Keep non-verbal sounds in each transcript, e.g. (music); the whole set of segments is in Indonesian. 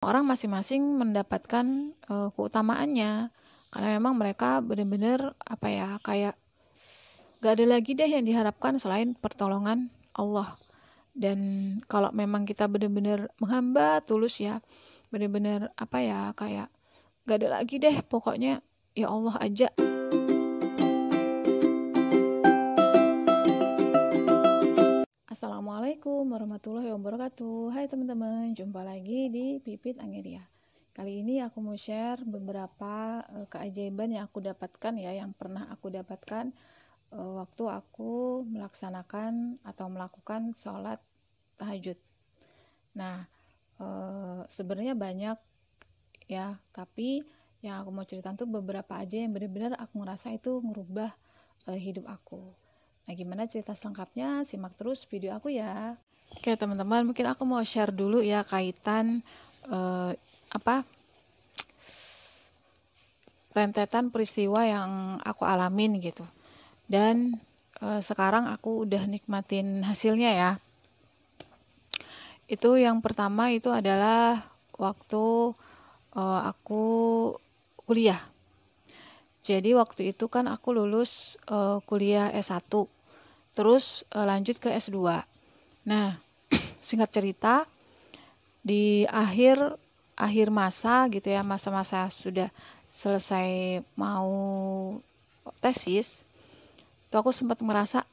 orang masing-masing mendapatkan uh, keutamaannya karena memang mereka benar-benar apa ya kayak gak ada lagi deh yang diharapkan selain pertolongan Allah dan kalau memang kita benar-benar menghamba tulus ya benar-benar apa ya kayak gak ada lagi deh pokoknya ya Allah aja. Assalamualaikum warahmatullahi wabarakatuh Hai teman-teman, jumpa lagi di Pipit Angeria Kali ini aku mau share beberapa eh, keajaiban yang aku dapatkan ya Yang pernah aku dapatkan eh, waktu aku melaksanakan atau melakukan sholat tahajud Nah, eh, sebenarnya banyak ya Tapi yang aku mau ceritakan itu beberapa aja yang benar-benar aku merasa itu merubah hidup aku Nah, gimana cerita selengkapnya? Simak terus video aku ya. Oke, teman-teman, mungkin aku mau share dulu ya kaitan eh, apa? rentetan peristiwa yang aku alamin gitu. Dan eh, sekarang aku udah nikmatin hasilnya ya. Itu yang pertama itu adalah waktu eh, aku kuliah. Jadi waktu itu kan aku lulus uh, kuliah S1 terus e, lanjut ke S2. Nah, (clears throat) singkat cerita di akhir akhir masa gitu ya, masa-masa sudah selesai mau tesis, tuh aku sempat merasa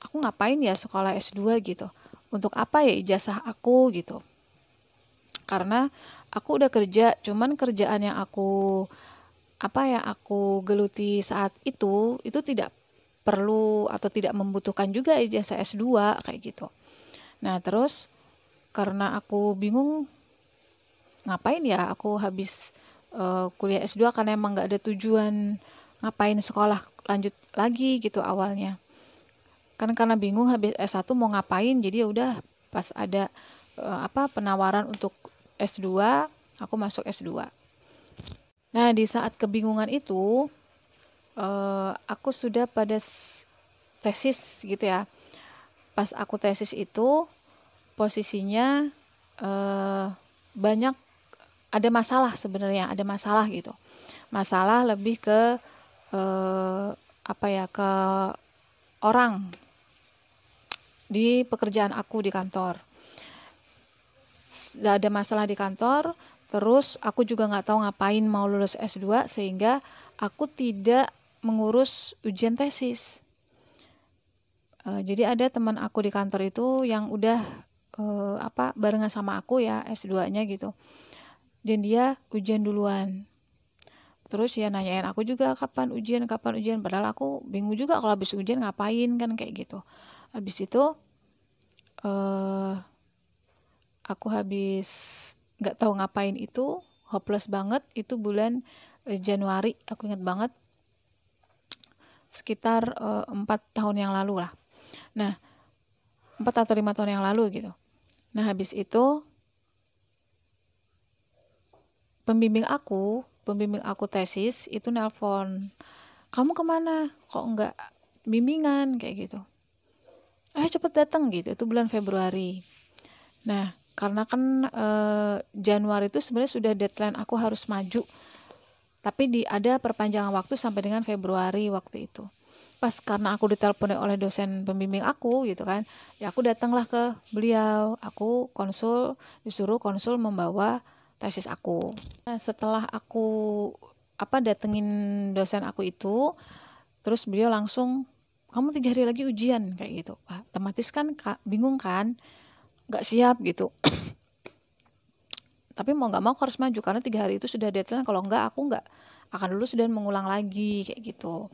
aku ngapain ya sekolah S2 gitu. Untuk apa ya ijazah aku gitu. Karena aku udah kerja, cuman kerjaan yang aku apa ya aku geluti saat itu itu tidak perlu atau tidak membutuhkan juga ijazah S2 kayak gitu. Nah, terus karena aku bingung ngapain ya aku habis uh, kuliah S2 karena emang nggak ada tujuan ngapain sekolah lanjut lagi gitu awalnya. Kan karena bingung habis S1 mau ngapain jadi ya udah pas ada uh, apa penawaran untuk S2, aku masuk S2. Nah, di saat kebingungan itu uh, aku sudah pada tesis gitu ya pas aku tesis itu posisinya uh, banyak ada masalah sebenarnya ada masalah gitu masalah lebih ke uh, apa ya ke orang di pekerjaan aku di kantor tidak ada masalah di kantor terus aku juga nggak tahu ngapain mau lulus S2 sehingga aku tidak mengurus ujian tesis. E, jadi ada teman aku di kantor itu yang udah e, apa barengan sama aku ya S2-nya gitu. Dan dia ujian duluan. Terus ya nanyain aku juga kapan ujian, kapan ujian. Padahal aku bingung juga kalau habis ujian ngapain kan kayak gitu. Habis itu eh, aku habis nggak tahu ngapain itu hopeless banget itu bulan Januari aku ingat banget sekitar eh, empat uh, tahun yang lalu lah. Nah, empat atau lima tahun yang lalu gitu. Nah, habis itu pembimbing aku, pembimbing aku tesis itu nelpon, kamu kemana? Kok enggak bimbingan kayak gitu? eh cepet datang gitu. Itu bulan Februari. Nah, karena kan e, Januari itu sebenarnya sudah deadline aku harus maju tapi di, ada perpanjangan waktu sampai dengan Februari waktu itu. Pas karena aku ditelepon oleh dosen pembimbing aku gitu kan, ya aku datanglah ke beliau, aku konsul, disuruh konsul membawa tesis aku. Nah, setelah aku apa datengin dosen aku itu, terus beliau langsung kamu tiga hari lagi ujian kayak gitu. Wah, otomatis kan bingung kan, nggak siap gitu tapi mau nggak mau aku harus maju karena tiga hari itu sudah deadline kalau nggak aku nggak akan lulus dan mengulang lagi kayak gitu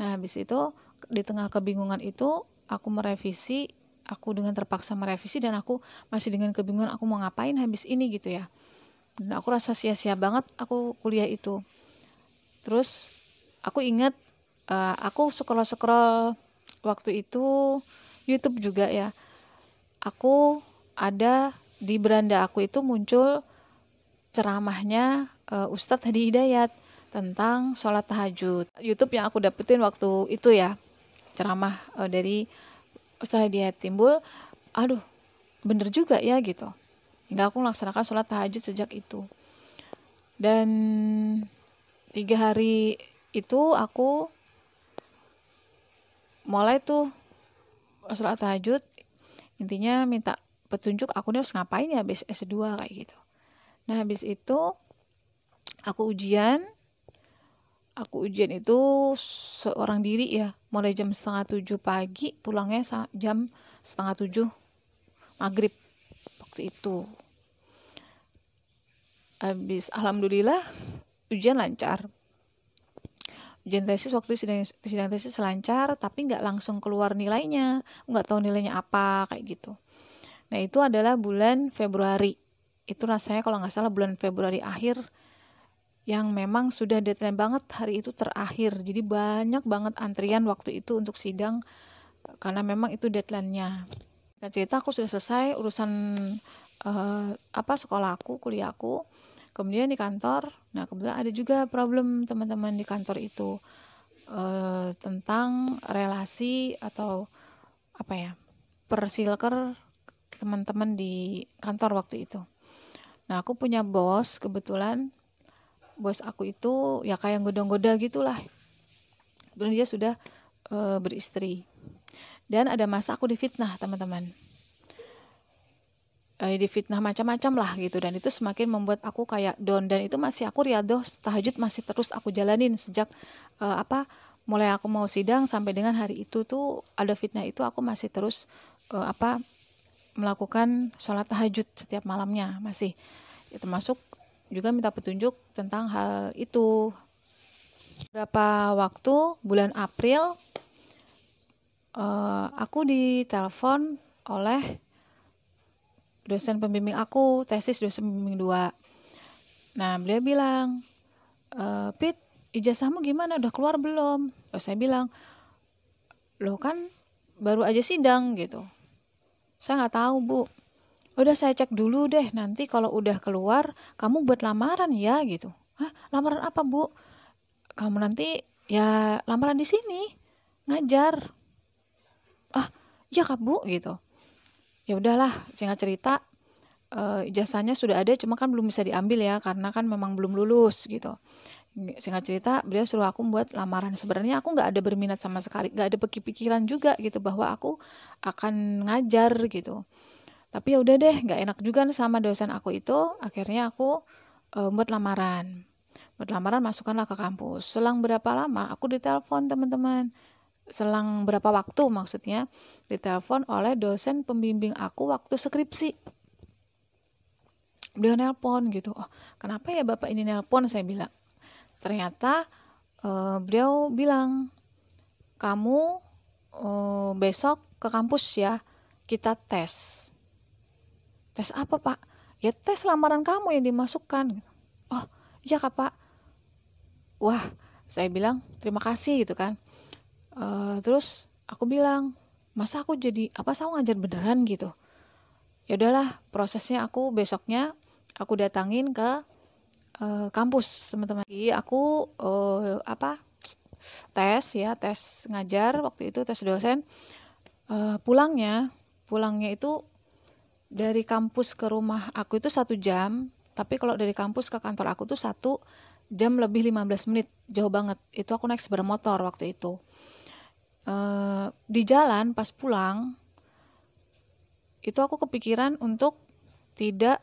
nah habis itu di tengah kebingungan itu aku merevisi aku dengan terpaksa merevisi dan aku masih dengan kebingungan aku mau ngapain habis ini gitu ya dan aku rasa sia-sia banget aku kuliah itu terus aku ingat uh, aku sekolah scroll waktu itu YouTube juga ya aku ada di beranda aku itu muncul ceramahnya uh, Ustadz Hadi Hidayat tentang sholat tahajud. YouTube yang aku dapetin waktu itu ya ceramah uh, dari Ustadz Hadi Hidayat timbul, aduh bener juga ya gitu. Hingga aku melaksanakan sholat tahajud sejak itu. Dan tiga hari itu aku mulai tuh sholat tahajud intinya minta petunjuk aku nih harus ngapain ya habis S2 kayak gitu Nah, habis itu aku ujian. Aku ujian itu seorang diri ya, mulai jam setengah tujuh pagi, pulangnya jam setengah tujuh maghrib waktu itu. Habis alhamdulillah ujian lancar. Ujian tesis waktu sidang, sidang tesis lancar, tapi nggak langsung keluar nilainya, nggak tahu nilainya apa kayak gitu. Nah itu adalah bulan Februari itu rasanya kalau nggak salah bulan Februari akhir yang memang sudah deadline banget hari itu terakhir jadi banyak banget antrian waktu itu untuk sidang karena memang itu deadline-nya nah, cerita aku sudah selesai urusan uh, apa sekolah aku kuliah aku kemudian di kantor nah kebetulan ada juga problem teman-teman di kantor itu uh, tentang relasi atau apa ya persilker teman-teman di kantor waktu itu Nah, aku punya bos kebetulan bos aku itu ya kayak goda-goda gitulah. Kemudian dia sudah e, beristri. Dan ada masa aku difitnah, teman-teman. E, difitnah macam-macam lah gitu dan itu semakin membuat aku kayak down dan itu masih aku riadoh tahajud masih terus aku jalanin sejak e, apa mulai aku mau sidang sampai dengan hari itu tuh ada fitnah itu aku masih terus e, apa melakukan sholat tahajud setiap malamnya masih ya, termasuk juga minta petunjuk tentang hal itu berapa waktu bulan April uh, aku ditelepon oleh dosen pembimbing aku tesis dosen pembimbing dua nah beliau bilang e, Pit ijazahmu gimana udah keluar belum? Terus saya bilang, lo kan baru aja sidang gitu. Saya nggak tahu, Bu. Udah saya cek dulu deh, nanti kalau udah keluar, kamu buat lamaran ya gitu. Hah, lamaran apa, Bu? Kamu nanti ya lamaran di sini, ngajar. Ah, iya Kak, Bu gitu. Ya udahlah, singkat cerita, e, ijazahnya sudah ada, cuma kan belum bisa diambil ya, karena kan memang belum lulus gitu singkat cerita beliau suruh aku buat lamaran sebenarnya aku nggak ada berminat sama sekali nggak ada pikiran juga gitu bahwa aku akan ngajar gitu tapi ya udah deh nggak enak juga sama dosen aku itu akhirnya aku e, buat lamaran buat lamaran masukkanlah ke kampus selang berapa lama aku ditelepon teman-teman selang berapa waktu maksudnya ditelepon oleh dosen pembimbing aku waktu skripsi beliau nelpon gitu oh kenapa ya bapak ini nelpon saya bilang ternyata uh, beliau bilang kamu uh, besok ke kampus ya kita tes tes apa pak ya tes lamaran kamu yang dimasukkan oh iya kak pak wah saya bilang terima kasih gitu kan uh, terus aku bilang masa aku jadi apa saya ngajar beneran gitu ya udahlah prosesnya aku besoknya aku datangin ke uh, kampus teman-teman jadi aku uh, apa tes ya tes ngajar waktu itu tes dosen uh, pulangnya pulangnya itu dari kampus ke rumah aku itu satu jam tapi kalau dari kampus ke kantor aku tuh satu jam lebih 15 menit jauh banget itu aku naik sepeda motor waktu itu uh, di jalan pas pulang itu aku kepikiran untuk tidak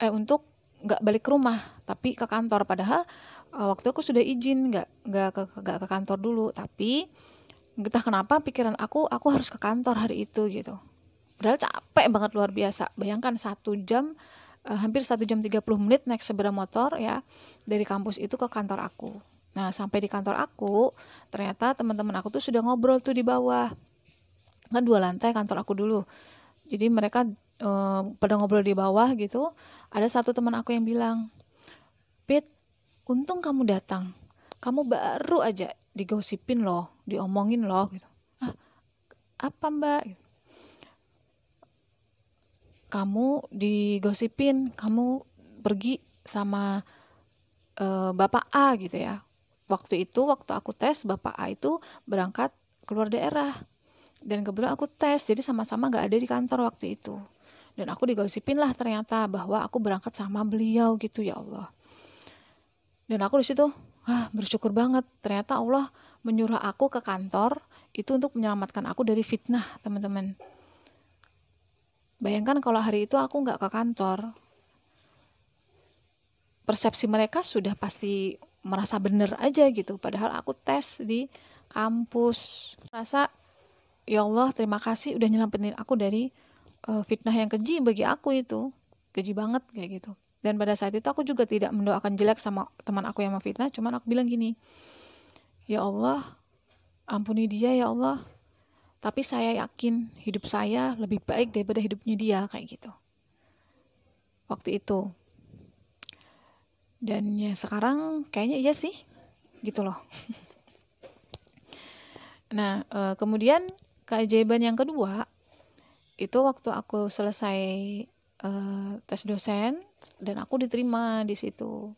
eh untuk nggak balik ke rumah tapi ke kantor padahal uh, waktu aku sudah izin nggak nggak ke nggak ke kantor dulu tapi entah kenapa pikiran aku aku harus ke kantor hari itu gitu padahal capek banget luar biasa bayangkan satu jam uh, hampir satu jam 30 menit naik sepeda motor ya dari kampus itu ke kantor aku nah sampai di kantor aku ternyata teman-teman aku tuh sudah ngobrol tuh di bawah kan dua lantai kantor aku dulu jadi mereka uh, pada ngobrol di bawah gitu ada satu teman aku yang bilang, Pit, untung kamu datang. Kamu baru aja digosipin loh, diomongin loh. Gitu. Ah, apa mbak? Gitu. Kamu digosipin, kamu pergi sama e, bapak A gitu ya. Waktu itu, waktu aku tes, bapak A itu berangkat keluar daerah. Dan kebetulan aku tes, jadi sama-sama gak ada di kantor waktu itu dan aku digosipin lah ternyata bahwa aku berangkat sama beliau gitu ya Allah dan aku di situ ah bersyukur banget ternyata Allah menyuruh aku ke kantor itu untuk menyelamatkan aku dari fitnah teman-teman bayangkan kalau hari itu aku nggak ke kantor persepsi mereka sudah pasti merasa bener aja gitu padahal aku tes di kampus rasa ya Allah terima kasih udah nyelamatin aku dari uh, fitnah yang keji bagi aku itu keji banget kayak gitu dan pada saat itu aku juga tidak mendoakan jelek sama teman aku yang memfitnah cuman aku bilang gini ya Allah ampuni dia ya Allah tapi saya yakin hidup saya lebih baik daripada hidupnya dia kayak gitu waktu itu dan ya sekarang kayaknya iya sih gitu loh (laughs) nah eh, kemudian keajaiban yang kedua itu waktu aku selesai uh, tes dosen dan aku diterima di situ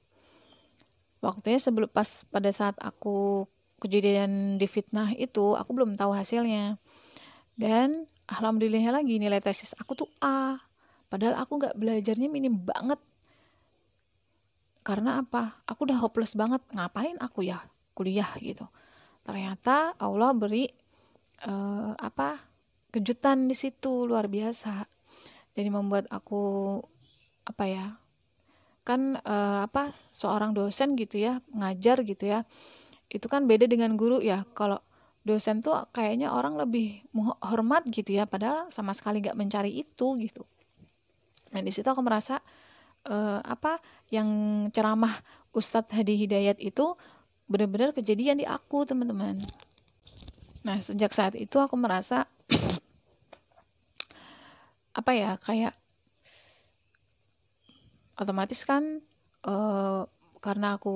waktunya sebelum pas pada saat aku kejadian di fitnah itu aku belum tahu hasilnya dan alhamdulillah lagi nilai tesis aku tuh A padahal aku nggak belajarnya minim banget karena apa aku udah hopeless banget ngapain aku ya kuliah gitu ternyata Allah beri uh, apa kejutan di situ luar biasa jadi membuat aku apa ya kan eh, apa seorang dosen gitu ya ngajar gitu ya itu kan beda dengan guru ya kalau dosen tuh kayaknya orang lebih hormat gitu ya padahal sama sekali nggak mencari itu gitu nah di situ aku merasa eh, apa yang ceramah Ustadz Hadi Hidayat itu benar-benar kejadian di aku teman-teman nah sejak saat itu aku merasa apa ya kayak otomatis kan uh, karena aku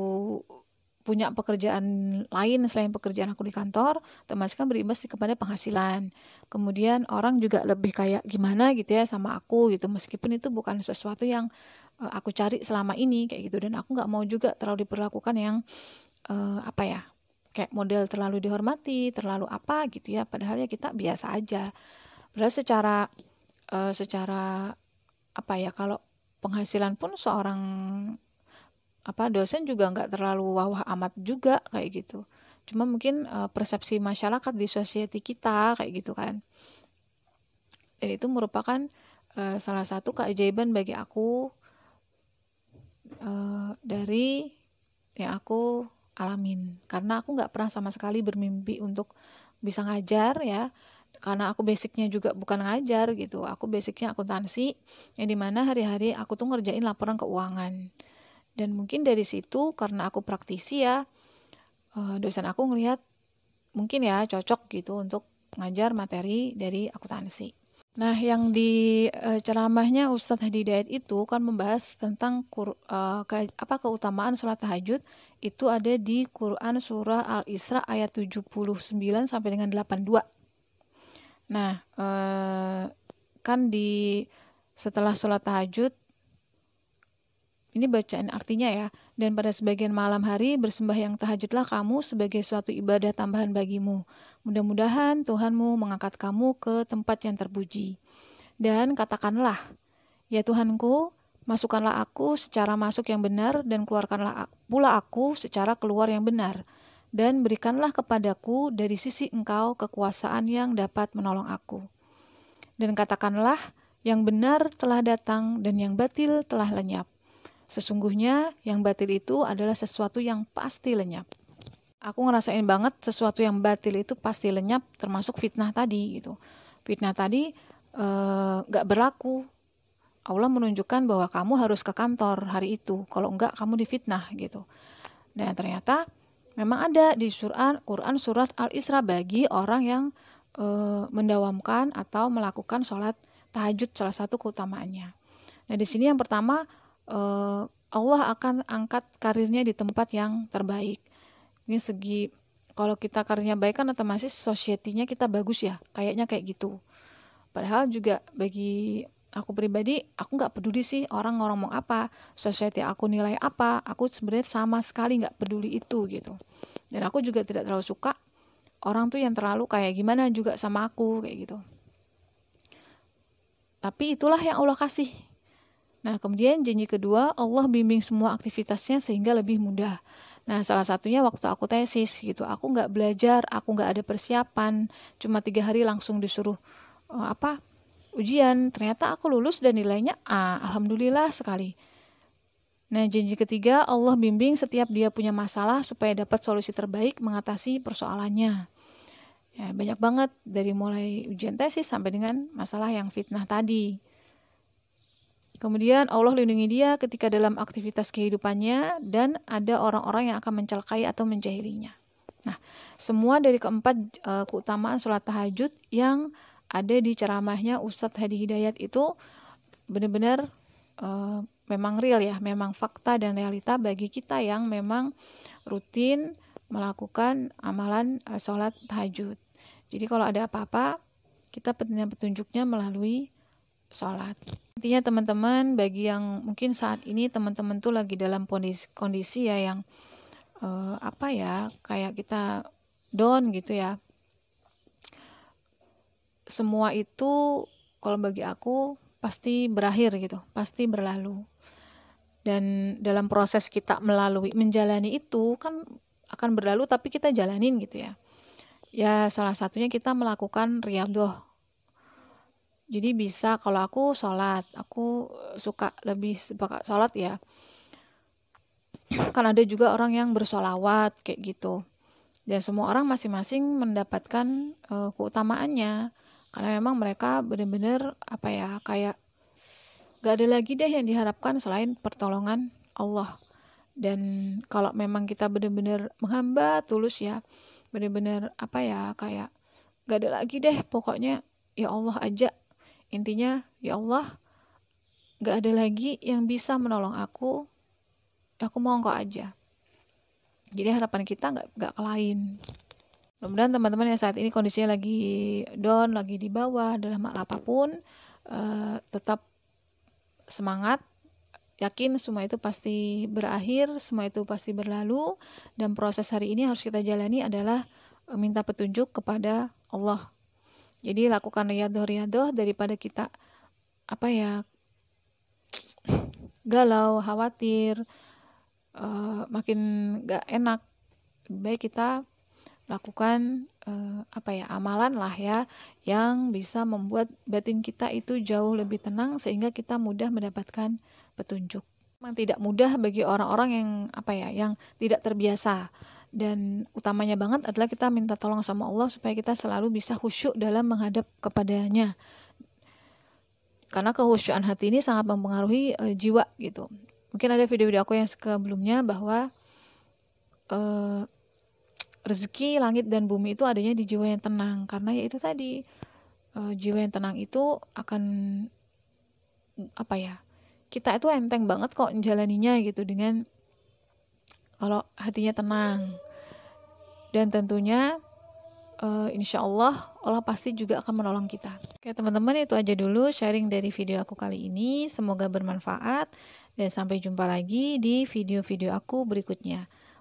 punya pekerjaan lain selain pekerjaan aku di kantor, otomatis kan berimbas kepada penghasilan. Kemudian orang juga lebih kayak gimana gitu ya sama aku gitu, meskipun itu bukan sesuatu yang eh, aku cari selama ini kayak gitu. Dan aku nggak mau juga terlalu diperlakukan yang uh, apa ya, kayak model terlalu dihormati, terlalu apa gitu ya. Padahal ya kita biasa aja. berarti secara uh, secara apa ya kalau penghasilan pun seorang apa dosen juga nggak terlalu wah wah amat juga kayak gitu cuma mungkin uh, persepsi masyarakat di society kita kayak gitu kan dan itu merupakan uh, salah satu keajaiban bagi aku uh, dari yang aku alamin karena aku nggak pernah sama sekali bermimpi untuk bisa ngajar ya karena aku basicnya juga bukan ngajar gitu aku basicnya akuntansi yang dimana hari-hari aku tuh ngerjain laporan keuangan dan mungkin dari situ karena aku praktisi ya eh, dosen aku ngelihat mungkin ya cocok gitu untuk ngajar materi dari akuntansi nah yang di eh, ceramahnya Ustadz Hadi Dayat itu kan membahas tentang kur, eh, ke, apa keutamaan sholat tahajud itu ada di Quran surah Al Isra ayat 79 sampai dengan 82 Nah, eh, kan di setelah sholat tahajud ini bacaan artinya ya. Dan pada sebagian malam hari bersembahyang tahajudlah kamu sebagai suatu ibadah tambahan bagimu. Mudah-mudahan Tuhanmu mengangkat kamu ke tempat yang terpuji. Dan katakanlah, ya Tuhanku, masukkanlah aku secara masuk yang benar dan keluarkanlah pula aku secara keluar yang benar dan berikanlah kepadaku dari sisi engkau kekuasaan yang dapat menolong aku. Dan katakanlah, yang benar telah datang dan yang batil telah lenyap. Sesungguhnya yang batil itu adalah sesuatu yang pasti lenyap. Aku ngerasain banget sesuatu yang batil itu pasti lenyap, termasuk fitnah tadi gitu. Fitnah tadi eh, nggak gak berlaku. Allah menunjukkan bahwa kamu harus ke kantor hari itu, kalau enggak kamu difitnah gitu. Dan nah, ternyata Memang ada di surat Quran surat Al-Isra bagi orang yang e, mendawamkan atau melakukan sholat tahajud salah satu keutamaannya. Nah, di sini yang pertama e, Allah akan angkat karirnya di tempat yang terbaik. Ini segi kalau kita karirnya baik kan otomatis society-nya kita bagus ya, kayaknya kayak gitu. Padahal juga bagi aku pribadi aku nggak peduli sih orang orang mau apa society aku nilai apa aku sebenarnya sama sekali nggak peduli itu gitu dan aku juga tidak terlalu suka orang tuh yang terlalu kayak gimana juga sama aku kayak gitu tapi itulah yang Allah kasih nah kemudian janji kedua Allah bimbing semua aktivitasnya sehingga lebih mudah Nah, salah satunya waktu aku tesis gitu, aku nggak belajar, aku nggak ada persiapan, cuma tiga hari langsung disuruh eh, apa ujian ternyata aku lulus dan nilainya A alhamdulillah sekali Nah, janji ketiga, Allah bimbing setiap dia punya masalah supaya dapat solusi terbaik mengatasi persoalannya. Ya, banyak banget dari mulai ujian tesis sampai dengan masalah yang fitnah tadi. Kemudian Allah lindungi dia ketika dalam aktivitas kehidupannya dan ada orang-orang yang akan mencelakai atau menjahilinya. Nah, semua dari keempat uh, keutamaan sholat tahajud yang ada di ceramahnya Ustadz Hadi Hidayat itu benar-benar uh, memang real ya, memang fakta dan realita bagi kita yang memang rutin melakukan amalan uh, sholat tahajud. Jadi kalau ada apa-apa, kita petunjuknya melalui sholat. Intinya teman-teman, bagi yang mungkin saat ini teman-teman tuh lagi dalam kondisi, kondisi ya yang uh, apa ya, kayak kita down gitu ya, semua itu kalau bagi aku pasti berakhir gitu, pasti berlalu. Dan dalam proses kita melalui menjalani itu kan akan berlalu tapi kita jalanin gitu ya. Ya salah satunya kita melakukan riadoh. Jadi bisa kalau aku sholat, aku suka lebih sholat ya. Kan ada juga orang yang bersolawat kayak gitu dan semua orang masing-masing mendapatkan uh, keutamaannya karena memang mereka benar-benar apa ya kayak gak ada lagi deh yang diharapkan selain pertolongan Allah dan kalau memang kita benar-benar menghamba tulus ya benar-benar apa ya kayak gak ada lagi deh pokoknya ya Allah aja intinya ya Allah gak ada lagi yang bisa menolong aku ya aku mau engkau aja jadi harapan kita nggak nggak lain Mudah-mudahan teman-teman yang saat ini kondisinya lagi down, lagi di bawah dalam hal apapun, uh, eh, tetap semangat, yakin semua itu pasti berakhir, semua itu pasti berlalu, dan proses hari ini harus kita jalani adalah eh, minta petunjuk kepada Allah. Jadi lakukan riadoh-riadoh daripada kita apa ya galau, khawatir, uh, makin gak enak. Baik kita lakukan uh, apa ya amalan lah ya yang bisa membuat batin kita itu jauh lebih tenang sehingga kita mudah mendapatkan petunjuk. Memang tidak mudah bagi orang-orang yang apa ya yang tidak terbiasa dan utamanya banget adalah kita minta tolong sama Allah supaya kita selalu bisa khusyuk dalam menghadap kepadanya. Karena kehusyuan hati ini sangat mempengaruhi e, jiwa gitu. Mungkin ada video-video aku yang sebelumnya bahwa e, rezeki langit dan bumi itu adanya di jiwa yang tenang karena ya itu tadi uh, jiwa yang tenang itu akan apa ya kita itu enteng banget kok menjalaninya gitu dengan kalau hatinya tenang dan tentunya uh, insya Allah Allah pasti juga akan menolong kita. Oke teman-teman itu aja dulu sharing dari video aku kali ini. Semoga bermanfaat dan sampai jumpa lagi di video-video aku berikutnya.